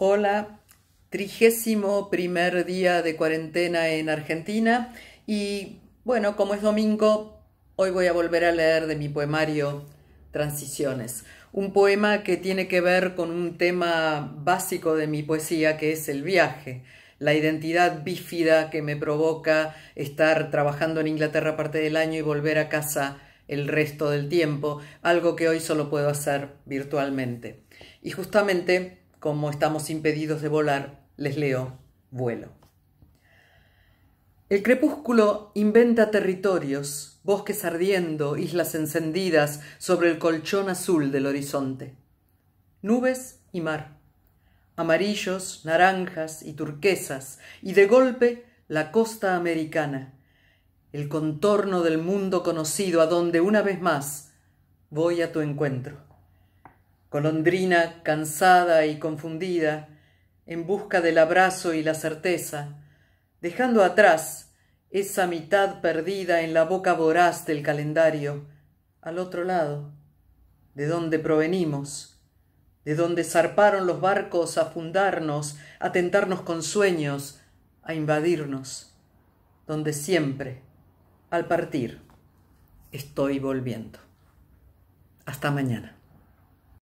Hola, trigésimo primer día de cuarentena en Argentina y bueno, como es domingo, hoy voy a volver a leer de mi poemario Transiciones, un poema que tiene que ver con un tema básico de mi poesía que es el viaje la identidad bífida que me provoca estar trabajando en Inglaterra parte del año y volver a casa el resto del tiempo, algo que hoy solo puedo hacer virtualmente. Y justamente como estamos impedidos de volar, les leo vuelo. El crepúsculo inventa territorios, bosques ardiendo, islas encendidas sobre el colchón azul del horizonte. Nubes y mar, amarillos, naranjas y turquesas, y de golpe la costa americana, el contorno del mundo conocido a donde una vez más voy a tu encuentro. Colondrina cansada y confundida, en busca del abrazo y la certeza, dejando atrás esa mitad perdida en la boca voraz del calendario, al otro lado, de donde provenimos, de donde zarparon los barcos a fundarnos, a tentarnos con sueños, a invadirnos, donde siempre, al partir, estoy volviendo. Hasta mañana.